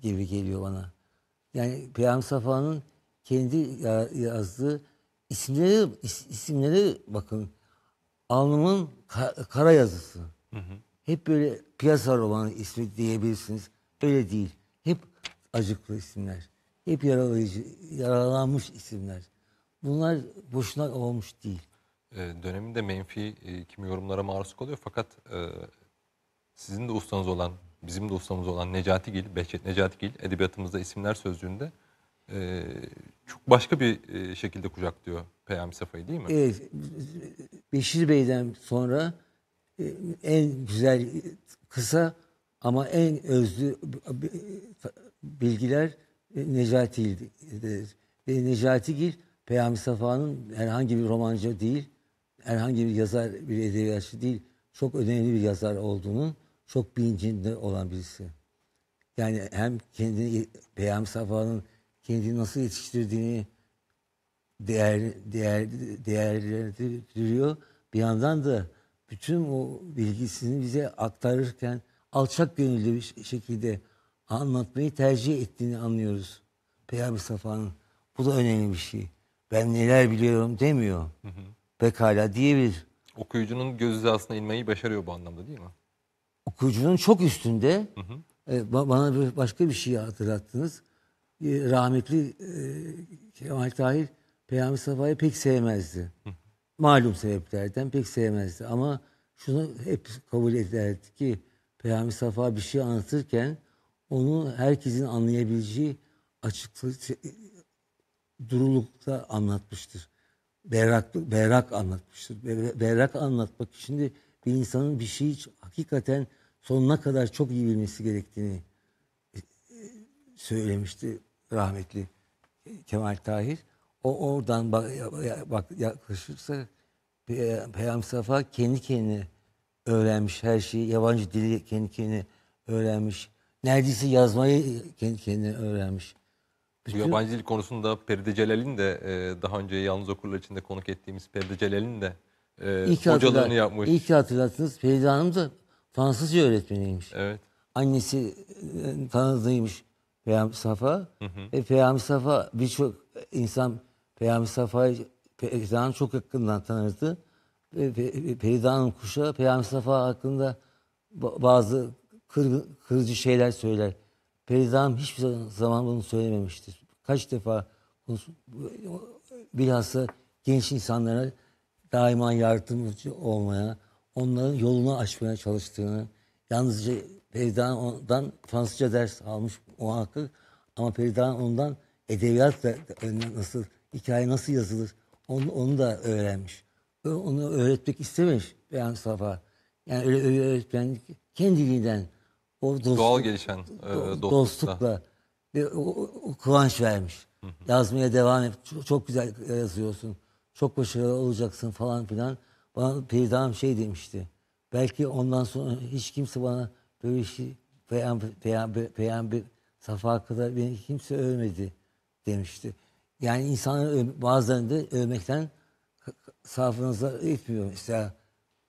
S2: gibi geliyor bana. Yani Peyam Safa'nın kendi yazdığı isimleri isimleri bakın alnımın kara yazısı. Hı hı. Hep böyle piyasa romanı ismi diyebilirsiniz. Öyle değil. Hep acıklı isimler. Hep yaralayıcı, yaralanmış isimler. Bunlar boşuna olmuş değil.
S1: Ee, döneminde menfi e, kimi yorumlara maruz kalıyor fakat e, sizin de ustanız olan, bizim de ustamız olan Necati Gil, Behçet Necati Gil edebiyatımızda isimler sözcüğünde e, çok başka bir e, şekilde kucaklıyor Peyami Safa'yı değil mi? Evet.
S2: Beşir Bey'den sonra e, en güzel kısa ama en özlü e, bilgiler e, Necati'dir. Ve Necati Gil Peyami Safa'nın herhangi bir romancı değil, herhangi bir yazar, bir edebiyatçı değil, çok önemli bir yazar olduğunun çok bilincinde olan birisi. Yani hem kendini Peyami Safa'nın kendini nasıl yetiştirdiğini değer, değer, değerlendiriyor. Bir yandan da bütün o bilgisini bize aktarırken alçak gönüllü bir şekilde anlatmayı tercih ettiğini anlıyoruz. Peyami Safa'nın bu da önemli bir şey. Ben neler biliyorum demiyor. Hı hı. Pekala diyebilir.
S1: Okuyucunun gözü aslında inmeyi başarıyor bu anlamda değil mi?
S2: Okuyucunun çok üstünde. Hı hı. E, bana başka bir şey hatırlattınız. Ee, rahmetli e, Kemal Tahir Peyami Safa'yı pek sevmezdi. Malum sebeplerden pek sevmezdi. Ama şunu hep kabul ederdi ki Peyami Safa bir şey anlatırken onu herkesin anlayabileceği açıklık şey, durulukta anlatmıştır. Berrak, berrak anlatmıştır. Berrak anlatmak için de bir insanın bir şeyi hakikaten sonuna kadar çok iyi bilmesi gerektiğini e, e, söylemişti rahmetli Kemal Tahir. O oradan bak, bak yaklaşırsa Peygamber Mustafa kendi kendine öğrenmiş her şeyi. Yabancı dili kendi kendine öğrenmiş. Neredeyse yazmayı kendi kendine öğrenmiş. Bütün... Bu yabancı
S1: dil konusunda Peride Celal'in de e, daha önce Yalnız Okurlar içinde konuk ettiğimiz Peride Celal'in de e, hocalığını yapmış. İyi
S2: ki hatırlattınız. Peride Hanım da Fransızca öğretmeniymiş. Evet. Annesi e, tanıdığıymış. Peyami Safa. Hı hı. E, Peyami Safa birçok insan Peyami Safa'yı Peridan'ı çok yakından tanırdı. ve Pe, kuşa Peyami Safa hakkında bazı kır, kırıcı şeyler söyler. Peridan hiçbir zaman bunu söylememiştir. Kaç defa bilhassa genç insanlara daima yardımcı olmaya, onların yolunu açmaya çalıştığını, yalnızca ondan Fransızca ders almış o hakkı. Ama Peridan ondan edebiyat da nasıl, hikaye nasıl yazılır onu, onu da öğrenmiş. Onu öğretmek istemiş Beyhan Safa. Yani öyle, öyle öğretmenlik kendiliğinden o dostluk, doğal gelişen e, dostlukla, dostlukla bir, o, o kıvanç vermiş. Hı hı. Yazmaya devam et. Çok, çok güzel e, yazıyorsun. Çok başarılı olacaksın falan filan. Bana Peydam şey demişti. Belki ondan sonra hiç kimse bana böyle şey peyamber, peyamber, peyamber, Safa kadar beni kimse övmedi demişti. Yani insanı bazen de övmekten safınıza etmiyor. Mesela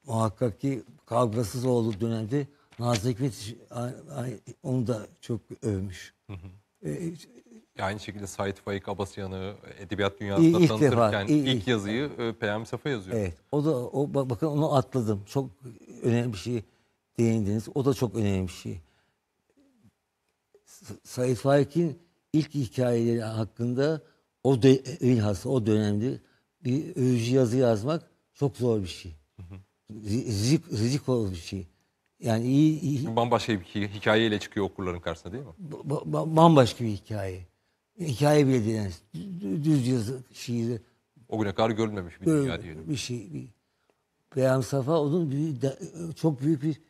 S2: muhakkak ki kavgasız olduğu dönemde Nazlı Hikmet onu da çok övmüş. Hı hı. Ee,
S1: Aynı şekilde Said Faik Abasyan'ı edebiyat dünyasında ilk tanıtırken defa, ilk, ilk yazıyı ilk. E, Peyami Safa
S2: yazıyor. Evet. O da o bakın onu atladım. Çok önemli bir şey değindiniz. O da çok önemli bir şey. Said Faik'in ilk hikayeleri hakkında o de, o dönemde bir övücü yazı yazmak çok zor bir şey. Rizik, rizik bir şey. Yani iyi, iyi
S1: bambaşka bir hikayeyle çıkıyor okurların karşısına değil mi?
S2: bambaşka bir hikaye. Hikaye bile değil yani. Düz yazı şiiri.
S1: O güne kadar görülmemiş bir Görün, dünya diyelim. Bir
S2: şey. Bir, Beyam Safa onun büyük, çok büyük bir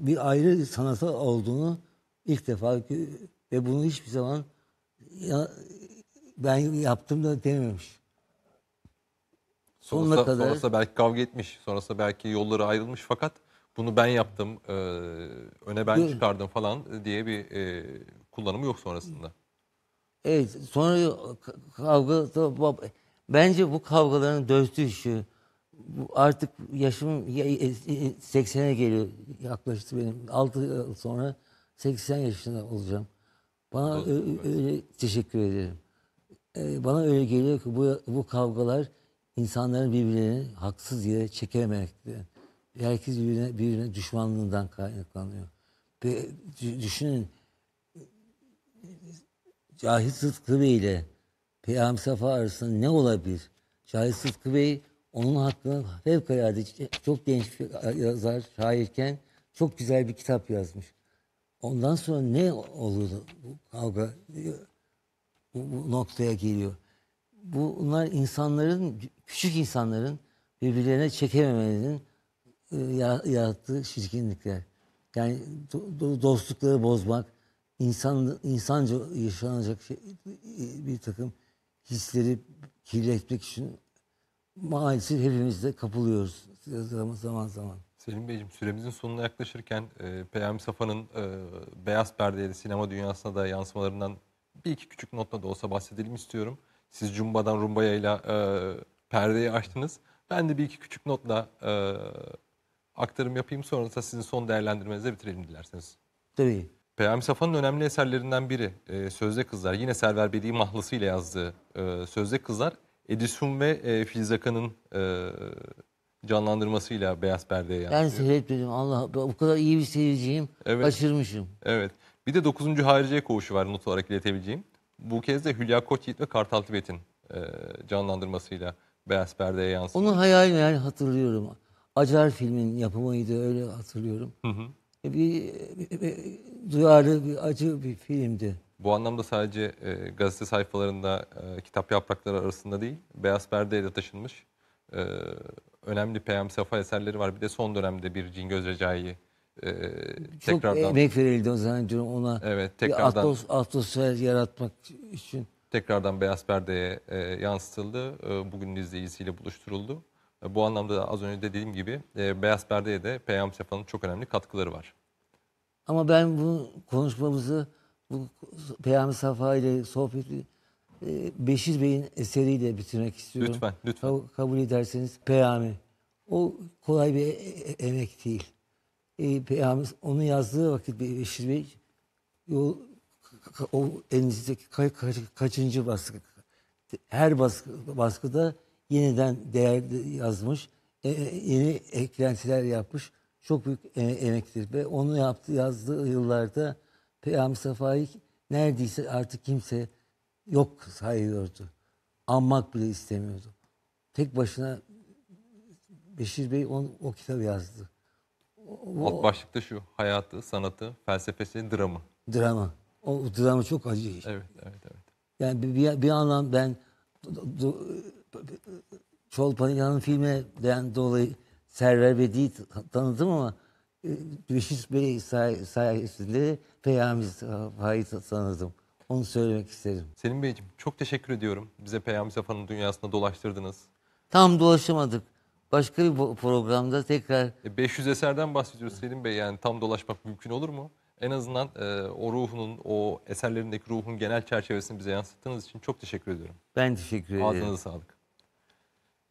S2: bir ayrı sanata olduğunu İlk defa ve bunu hiçbir zaman ya, ben yaptım da dememiş. Sonrasında, kadar... sonrasında
S1: belki kavga etmiş, sonrasında belki yolları ayrılmış fakat bunu ben yaptım, e, öne ben Yok. çıkardım falan diye bir e, kullanımı yok sonrasında.
S2: Evet, sonra kavga da, bence bu kavgaların dövdüğü şu artık yaşım 80'e e, geliyor yaklaştı benim 6 yıl sonra 80 yaşında olacağım. Bana o, öyle, teşekkür ederim. Ee, bana öyle geliyor ki bu, bu kavgalar insanların birbirini haksız yere çekememekten, herkes birbirine, birbirine düşmanlığından kaynaklanıyor. Ve düşünün Cahit Sıtkı Bey ile Peyami Safa arasında ne olabilir? Cahit Sıtkı Bey onun hakkında fevkalade çok genç bir yazar, şairken çok güzel bir kitap yazmış. Ondan sonra ne olur kavga bu noktaya geliyor. Bunlar insanların, küçük insanların birbirlerine çekememelerinin e, yarattığı çirkinlikler. Yani dostlukları bozmak, insan insanca yaşanacak şey, e, bir takım hisleri kirletmek için maalesef hepimiz de kapılıyoruz zaman zaman.
S1: Selim Beyciğim süremizin sonuna yaklaşırken e, Peyami Safa'nın e, Beyaz Perde'ye sinema dünyasına da yansımalarından bir iki küçük notla da olsa bahsedelim istiyorum. Siz Cumba'dan Rumbaya ile e, perdeyi açtınız. Ben de bir iki küçük notla e, aktarım yapayım. Sonrasında sizin son değerlendirmenizle bitirelim dilerseniz. Tabii. Peyami Safa'nın önemli eserlerinden biri e, Sözde Kızlar. Yine Server Bedi mahlasıyla yazdığı e, Sözde Kızlar. Edison ve e, Filiz Akın'ın e, canlandırmasıyla Beyaz Perde'ye yansıyor. Ben
S2: seyretmedim Allah bu kadar iyi bir seyirciyim.
S1: Evet. Kaçırmışım. Evet. Bir de 9. Hariciye Koğuşu var not olarak iletebileceğim. Bu kez de Hülya Koçyiğit ve Kartal Tibet'in e, canlandırmasıyla Beyaz Perde'ye
S2: yansıyor. Onun hayalini yani hatırlıyorum. Acar filmin yapımıydı öyle hatırlıyorum. Hı hı. E, bir, bir, e, bir e, duyarlı bir acı bir filmdi.
S1: Bu anlamda sadece e, gazete sayfalarında e, kitap yaprakları arasında değil, Beyaz Perde'ye de taşınmış e, önemli Peyam Safa eserleri var. Bir de son dönemde bir Cingöz Recai'yi e, Çok tekrardan... emek
S2: verildi o zaman ona. Evet tekrardan. Bir atmosfer yaratmak için.
S1: Tekrardan Beyaz Perde'ye e, yansıtıldı. E, bugünün izleyicisiyle buluşturuldu. E, bu anlamda da az önce dediğim gibi e, Beyaz Perde'ye de Peyam Safa'nın çok önemli katkıları
S2: var. Ama ben bu konuşmamızı bu Peyami Safa ile sohbeti ee, Beşir Bey'in eseriyle bitirmek istiyorum. Lütfen, lütfen. kabul ederseniz Peyami. O kolay bir e, e, emek değil. Ee, Peyami onu yazdığı vakit Beşir Bey yol, o elinizdeki kaç ka- kaçıncı baskı her baskı, baskıda yeniden değer yazmış, e, yeni eklentiler yapmış. Çok büyük emektir ve onu yaptı yazdığı yıllarda Peyami Safa'yı neredeyse artık kimse yok sayıyordu. Anmak bile istemiyordu. Tek başına Beşir Bey on, o kitabı yazdı.
S1: O, Alt başlıkta şu hayatı, sanatı, felsefesi, dramı.
S2: Drama. O drama çok acı iş. Evet, evet, evet. Yani bir, bir anlam ben Çolpan İlhan'ın filminden dolayı Server Bedi'yi tanıdım ama e, Beşir Bey say sayesinde Peyami Fahit'i tanıdım. Onu söylemek isterim.
S1: Selim Beyciğim çok teşekkür ediyorum. Bize Peyami Safa'nın dünyasında dolaştırdınız.
S2: Tam dolaşamadık. Başka bir programda tekrar...
S1: 500 e, eserden bahsediyoruz Selim Bey. Yani tam dolaşmak mümkün olur mu? En azından e, o ruhunun, o eserlerindeki ruhun genel çerçevesini bize yansıttığınız için çok teşekkür ediyorum.
S2: Ben teşekkür ederim. Ağzınıza
S1: sağlık.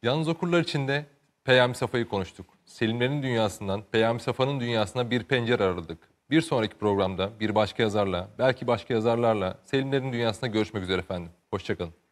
S1: Yalnız okurlar için de Peyami Safa'yı konuştuk. Selimlerin dünyasından, Peyami Safa'nın dünyasına bir pencere aradık. Bir sonraki programda bir başka yazarla, belki başka yazarlarla Selimlerin Dünyası'nda görüşmek üzere efendim. Hoşçakalın.